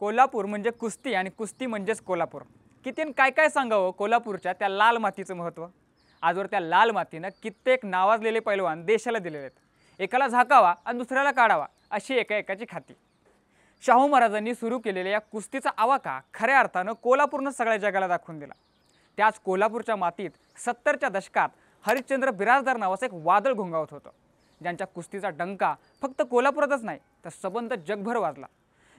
कोल्हापूर म्हणजे कुस्ती आणि कुस्ती म्हणजेच कोल्हापूर कितीन काय काय सांगावं कोल्हापूरच्या त्या लाल मातीचं महत्त्व आजवर त्या लाल मातीनं कित्येक नावाजलेले पैलवान देशाला दिलेले आहेत एकाला झाकावा आणि दुसऱ्याला काढावा अशी एका एकाची खाती शाहू महाराजांनी सुरू केलेल्या या कुस्तीचा आवाका खऱ्या अर्थानं कोल्हापूरनं सगळ्या जगाला दाखवून दिला त्याच कोल्हापूरच्या मातीत सत्तरच्या दशकात हरिश्चंद्र बिराजदार नावाचं एक वादळ घोंगावत होतं ज्यांच्या कुस्तीचा डंका फक्त कोल्हापुरातच नाही तर सबंध जगभर वाजला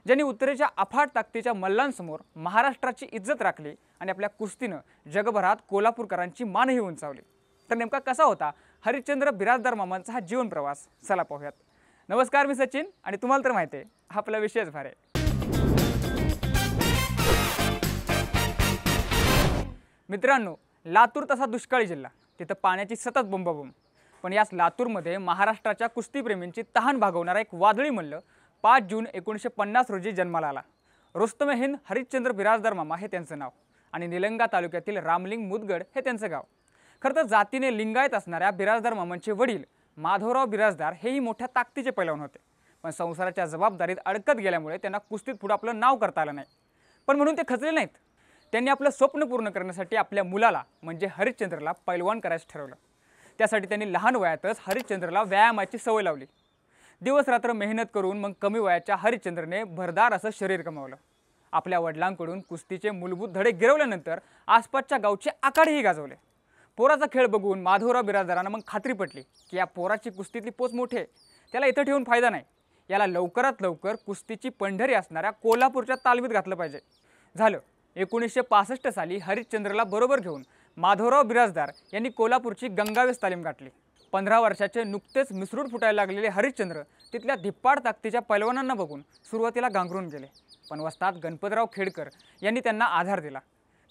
ज्यांनी उत्तरेच्या अफाट ताकदीच्या मल्लांसमोर महाराष्ट्राची इज्जत राखली आणि आपल्या कुस्तीनं जगभरात कोल्हापूरकरांची मानही उंचावली तर नेमका कसा होता हरिश्चंद्र बिराजदार मामांचा हा जीवन प्रवास चला पाहूयात नमस्कार मी सचिन आणि तुम्हाला तर माहिती आहे हा आपला विषयच भारे मित्रांनो लातूर तसा दुष्काळी जिल्हा तिथं पाण्याची सतत बोंबाबोंब पण याच लातूरमध्ये महाराष्ट्राच्या कुस्तीप्रेमींची तहान भागवणारा एक वादळी मल्ल पाच जून एकोणीसशे पन्नास रोजी जन्माला आला रुस्तम हिंद हरिश्चंद्र बिराजदार मामा हे त्यांचं नाव आणि निलंगा तालुक्यातील रामलिंग मुदगड हे त्यांचं गाव खरं तर जातीने लिंगायत असणाऱ्या बिराजदार मामांचे वडील माधवराव बिराजदार हेही मोठ्या ताकदीचे पैलवान होते पण संसाराच्या जबाबदारीत अडकत गेल्यामुळे त्यांना कुस्तीत पुढं आपलं नाव करता आलं नाही पण म्हणून ते खचले नाहीत त्यांनी आपलं स्वप्न पूर्ण करण्यासाठी आपल्या मुलाला म्हणजे हरिश्चंद्रला पैलवान करायचं ठरवलं त्यासाठी त्यांनी लहान वयातच हरिश्चंद्रला व्यायामाची सवय लावली दिवस रात्र मेहनत करून मग कमी वयाच्या हरिश्चंद्रने भरदार असं शरीर कमावलं आपल्या वडिलांकडून कुस्तीचे मूलभूत धडे गिरवल्यानंतर आसपासच्या गावचे आकाडेही गाजवले पोराचा खेळ बघून माधवराव बिराजदारानं मग खात्री पटली की या पोराची कुस्तीतली पोच मोठे त्याला इथं ठेवून फायदा नाही याला लवकरात लवकर कुस्तीची पंढरी असणाऱ्या कोल्हापूरच्या तालमीत घातलं पाहिजे झालं एकोणीसशे पासष्ट साली हरिश्चंद्रला बरोबर घेऊन माधवराव बिराजदार यांनी कोल्हापूरची गंगावेस तालीम गाठली पंधरा वर्षाचे नुकतेच मिसरूड फुटायला लागलेले हरिश्चंद्र तिथल्या धिप्पाड ताकदीच्या पैलवानांना बघून सुरुवातीला गांगरून गेले पण वस्तात गणपतराव खेडकर यांनी त्यांना आधार दिला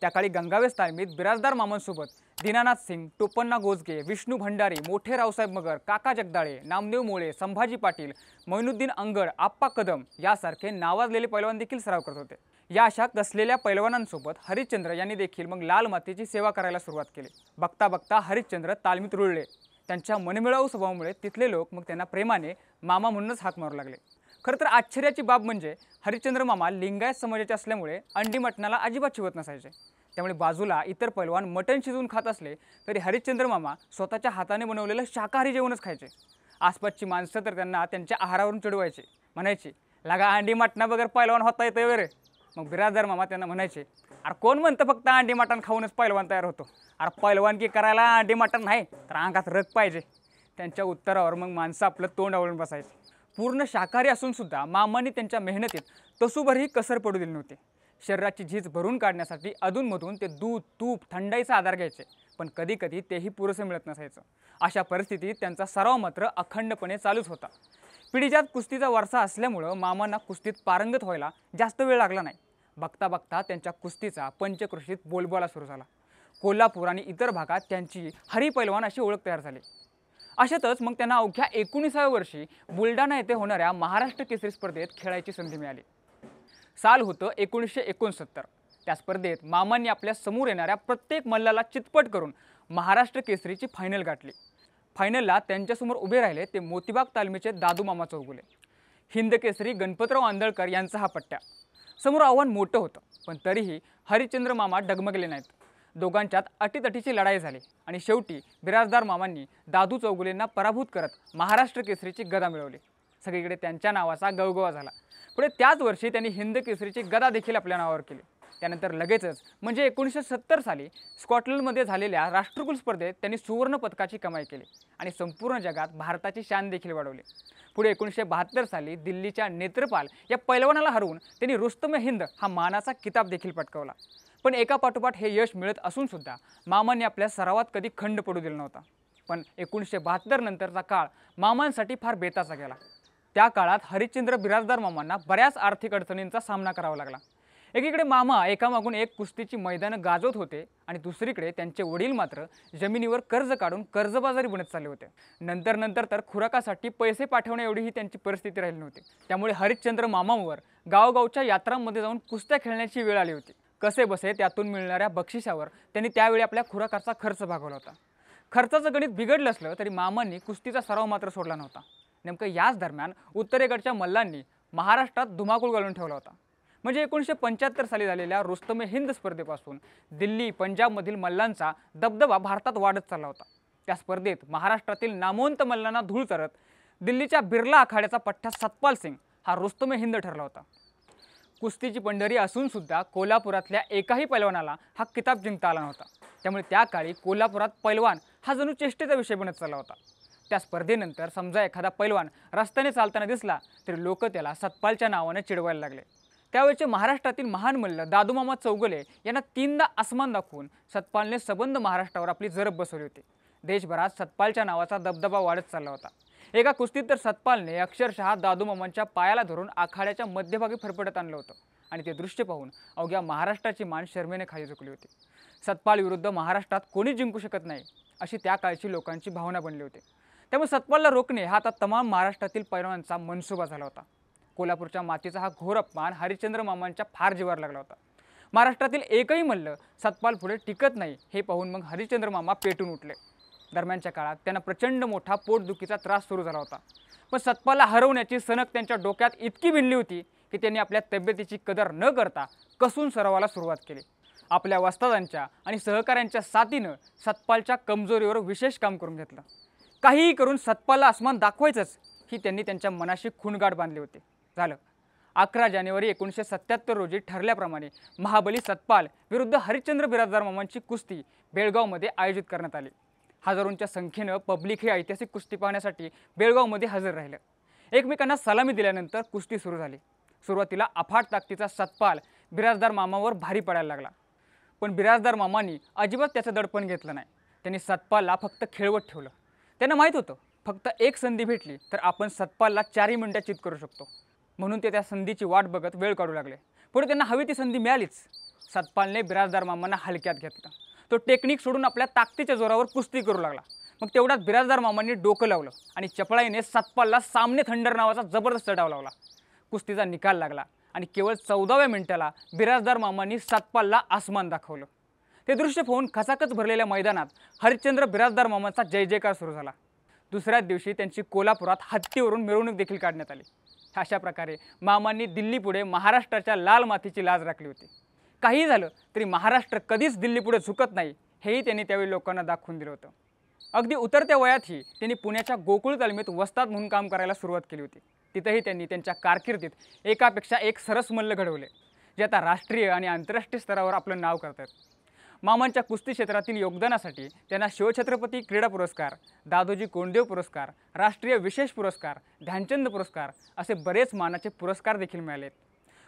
त्या काळी गंगावेस तालमीत बिराजदार मामांसोबत दीनानाथ सिंग टोपन्ना गोजगे विष्णू भंडारी मोठे रावसाहेब मगर काका जगदाळे नामदेव मोळे संभाजी पाटील मैनुद्दीन अंगड आप्पा कदम यासारखे नावाजलेले पैलवान देखील सराव करत होते या अशा कसलेल्या पैलवानांसोबत हरिश्चंद्र यांनी देखील मग लाल मातीची सेवा करायला सुरुवात केली बघता बघता हरिश्चंद्र तालमीत रुळले त्यांच्या मनमिळावू स्वभावामुळे तिथले लोक मग त्यांना प्रेमाने मामा म्हणूनच हात मारू लागले खरं तर आश्चर्याची बाब म्हणजे हरिश्चंद्र मामा लिंगायत समाजाचे असल्यामुळे अंडी मटणाला अजिबात शिवत नसायचे त्यामुळे बाजूला इतर पैलवान मटण शिजवून खात असले तरी हरिश्चंद्र मामा स्वतःच्या हाताने बनवलेलं शाकाहारी जेवणच खायचे आसपासची माणसं तर त्यांना त्यांच्या आहारावरून चिडवायचे म्हणायचे लागा अंडी वगैरे पैलवान होता येते वगैरे मग बिराजदार मामा त्यांना म्हणायचे अरे कोण म्हणतं फक्त अंडी मटण खाऊनच पैलवान तयार होतो अरे की करायला अंडी मटण नाही तर अंगात रग पाहिजे त्यांच्या उत्तरावर मग माणसं आपलं तोंड आवळून बसायचं पूर्ण शाकाहारी असूनसुद्धा मामाने त्यांच्या मेहनतीत तसूभरही कसर पडू दिली नव्हती शरीराची झीज भरून काढण्यासाठी अधूनमधून ते दूध तूप थंडाईचा आधार घ्यायचे पण कधीकधी तेही पुरेसं मिळत नसायचं अशा परिस्थितीत त्यांचा सराव मात्र अखंडपणे चालूच होता पिढीजात कुस्तीचा वारसा असल्यामुळं मामांना कुस्तीत पारंगत व्हायला जास्त वेळ लागला नाही बघता बघता त्यांच्या कुस्तीचा पंचकृषीत बोलबोला सुरू झाला कोल्हापूर आणि इतर भागात त्यांची हरिपैलवान अशी ओळख तयार झाली अशातच मग त्यांना अवघ्या एकोणीसाव्या वर्षी बुलढाणा येथे होणाऱ्या महाराष्ट्र केसरी स्पर्धेत खेळायची संधी मिळाली साल होतं एकोणीसशे एकोणसत्तर त्या स्पर्धेत मामांनी आपल्या समोर येणाऱ्या प्रत्येक मल्लाला चितपट करून महाराष्ट्र केसरीची फायनल गाठली फायनलला त्यांच्यासमोर उभे राहिले ते मोतीबाग तालमीचे दादू मामा चौगुले हिंद केसरी गणपतराव आंदळकर यांचा हा पट्ट्या समोर आव्हान मोठं होतं पण तरीही हरिचंद्र मामा डगमगले नाहीत दोघांच्यात अटीतटीची लढाई झाली आणि शेवटी बिराजदार मामांनी दादू चौगुलेंना पराभूत करत महाराष्ट्र केसरीची गदा मिळवली सगळीकडे त्यांच्या नावाचा गवगवा झाला पुढे त्याच वर्षी त्यांनी हिंद केसरीची गदा देखील आपल्या नावावर केली त्यानंतर लगेचच म्हणजे एकोणीसशे सत्तर साली स्कॉटलंडमध्ये झालेल्या राष्ट्रकुल स्पर्धेत त्यांनी सुवर्ण पदकाची कमाई केली आणि संपूर्ण जगात भारताची शान देखील वाढवली पुढे एकोणीसशे बहात्तर साली दिल्लीच्या नेत्रपाल या पैलवानाला हरवून त्यांनी रुस्तम हिंद हा मानाचा किताब देखील पटकावला पण एका पाठोपाठ हे यश मिळत असूनसुद्धा मामांनी आपल्या सरावात कधी खंड पडू दिला नव्हता पण एकोणीसशे बहात्तर नंतरचा काळ मामांसाठी फार बेताचा गेला त्या काळात हरिश्चंद्र बिराजदार मामांना बऱ्याच आर्थिक अडचणींचा सामना करावा लागला एकीकडे मामा एकामागून एक कुस्तीची मैदानं गाजवत होते आणि दुसरीकडे त्यांचे वडील मात्र जमिनीवर कर्ज काढून कर्जबाजारी बनत चालले होते नंतर नंतर तर खुराकासाठी पैसे पाठवणे एवढीही त्यांची परिस्थिती राहिली नव्हती त्यामुळे हरिश्चंद्र मामांवर गावगावच्या यात्रांमध्ये जाऊन कुस्त्या खेळण्याची वेळ आली होती कसे बसे त्यातून मिळणाऱ्या बक्षिसावर त्यांनी त्यावेळी आपल्या खुराकाचा खर्च भागवला होता खर्चाचं गणित बिघडलं असलं तरी मामांनी कुस्तीचा सराव मात्र सोडला नव्हता नेमकं याच दरम्यान उत्तरेकडच्या मल्लांनी महाराष्ट्रात धुमाकूळ घालून ठेवला होता म्हणजे एकोणीसशे पंच्याहत्तर साली झालेल्या रुस्तमे हिंद स्पर्धेपासून दिल्ली पंजाबमधील मल्लांचा दबदबा भारतात वाढत चालला होता त्या स्पर्धेत महाराष्ट्रातील नामवंत मल्लांना धूळ चरत दिल्लीच्या बिर्ला आखाड्याचा पठ्ठा सतपाल सिंग हा रुस्तमे हिंद ठरला होता कुस्तीची पंढरी असूनसुद्धा कोल्हापुरातल्या एकाही पैलवानाला हा किताब जिंकता आला नव्हता त्यामुळे त्या काळी कोल्हापुरात पैलवान हा जणू चेष्टेचा विषय बनत चालला होता त्या स्पर्धेनंतर समजा एखादा पैलवान रस्त्याने चालताना दिसला तरी लोक त्याला सतपालच्या नावाने चिडवायला लागले त्यावेळचे महाराष्ट्रातील महान मल्ल दादूमामा चौगले यांना तीनदा आसमान दाखवून सतपालने सबंध महाराष्ट्रावर आपली जरब बसवली होती देशभरात सतपालच्या नावाचा दबदबा वाढत चालला होता एका कुस्तीत तर सतपालने अक्षरशः दादूमामांच्या पायाला धरून आखाड्याच्या मध्यभागी फरफडत आणलं होतं आणि ते दृश्य पाहून अवघ्या महाराष्ट्राची मान शर्मेने खाली झुकली होती सतपाल विरुद्ध महाराष्ट्रात कोणी जिंकू शकत नाही अशी त्या काळची लोकांची भावना बनली होती त्यामुळे सतपालला रोखणे हा आता तमाम महाराष्ट्रातील पैलवानांचा मनसुबा झाला होता कोल्हापूरच्या मातीचा हा घोर अपमान हरिश्चंद्र मामांच्या फार जीवावर लागला होता महाराष्ट्रातील एकही मल्ल सतपाल पुढे टिकत नाही हे पाहून मग हरिश्चंद्र मामा पेटून उठले दरम्यानच्या काळात त्यांना प्रचंड मोठा पोटदुखीचा त्रास सुरू झाला होता पण सतपाला हरवण्याची सनक त्यांच्या डोक्यात इतकी भिनली होती की त्यांनी आपल्या तब्येतीची कदर न करता कसून सरावाला सुरुवात केली आपल्या वस्तादांच्या आणि सहकाऱ्यांच्या साथीनं सतपालच्या कमजोरीवर विशेष काम करून घेतलं काहीही करून सतपालला आसमान दाखवायचंच ही त्यांनी त्यांच्या मनाशी खुणगाठ बांधली होती झालं अकरा जानेवारी एकोणीसशे सत्याहत्तर रोजी ठरल्याप्रमाणे महाबली सतपाल विरुद्ध हरिश्चंद्र बिराजदार मामांची कुस्ती बेळगावमध्ये आयोजित करण्यात आली हजारोंच्या संख्येनं पब्लिक हे ऐतिहासिक कुस्ती पाहण्यासाठी बेळगावमध्ये हजर राहिलं एकमेकांना सलामी दिल्यानंतर कुस्ती सुरू झाली सुरुवातीला अफाट ताकदीचा सतपाल बिराजदार मामावर भारी पडायला लागला पण बिराजदार मामांनी अजिबात त्याचं दडपण घेतलं नाही त्यांनी सतपालला फक्त खेळवत ठेवलं त्यांना माहीत होतं फक्त एक संधी भेटली तर आपण सतपालला चारही मिनटं चित करू शकतो म्हणून ते त्या संधीची वाट बघत वेळ काढू लागले पुढे त्यांना हवी ती संधी मिळालीच सतपालने बिराजदार मामांना हलक्यात घेतलं तो टेक्निक सोडून आपल्या ताकदीच्या जोरावर कुस्ती करू लागला मग तेवढ्यात बिराजदार मामांनी डोकं लावलं आणि चपळाईने सतपालला सामने थंडर नावाचा जबरदस्त चढाव लावला कुस्तीचा निकाल लागला आणि केवळ चौदाव्या मिनिटाला बिराजदार मामांनी सतपालला आसमान दाखवलं ते दृश्य पाहून खचाखच भरलेल्या मैदानात हरिश्चंद्र बिराजदार मामांचा जय जयकार सुरू झाला दुसऱ्याच दिवशी त्यांची कोल्हापुरात हत्तीवरून मिरवणूक देखील काढण्यात आली अशा प्रकारे मामांनी दिल्लीपुढे महाराष्ट्राच्या लाल मातीची लाज राखली होती काही झालं तरी महाराष्ट्र कधीच दिल्लीपुढे झुकत नाही हेही त्यांनी त्यावेळी लोकांना दाखवून दिलं होतं अगदी उतरत्या वयातही त्यांनी पुण्याच्या गोकुळ तालमीत वस्ताद म्हणून काम करायला सुरुवात केली होती तिथंही त्यांनी त्यांच्या कारकिर्दीत एकापेक्षा एक सरस मल्ल घडवले जे आता राष्ट्रीय आणि आंतरराष्ट्रीय स्तरावर आपलं नाव करतात मामांच्या कुस्ती क्षेत्रातील योगदानासाठी त्यांना शिवछत्रपती क्रीडा पुरस्कार दादोजी कोंडदेव पुरस्कार राष्ट्रीय विशेष पुरस्कार ध्यानचंद पुरस्कार असे बरेच मानाचे पुरस्कार देखील मिळालेत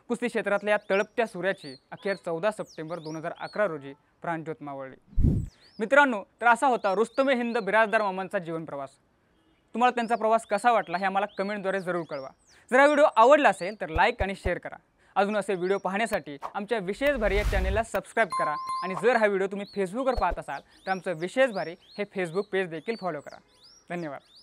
कुस्ती क्षेत्रातल्या तळपत्या सूर्याची अखेर चौदा सप्टेंबर दोन हजार अकरा रोजी प्राणज्योत मावळली मित्रांनो तर असा होता रुस्तमे हिंद बिराजदार मामांचा जीवनप्रवास तुम्हाला त्यांचा प्रवास कसा वाटला हे आम्हाला कमेंटद्वारे जरूर कळवा जर हा व्हिडिओ आवडला असेल तर लाईक आणि शेअर करा अजून असे व्हिडिओ पाहण्यासाठी आमच्या विशेष भारी या चॅनेलला सबस्क्राईब करा आणि जर हा व्हिडिओ तुम्ही फेसबुकवर पाहत असाल तर आमचं विशेष भारी हे फेसबुक पेज देखील फॉलो करा धन्यवाद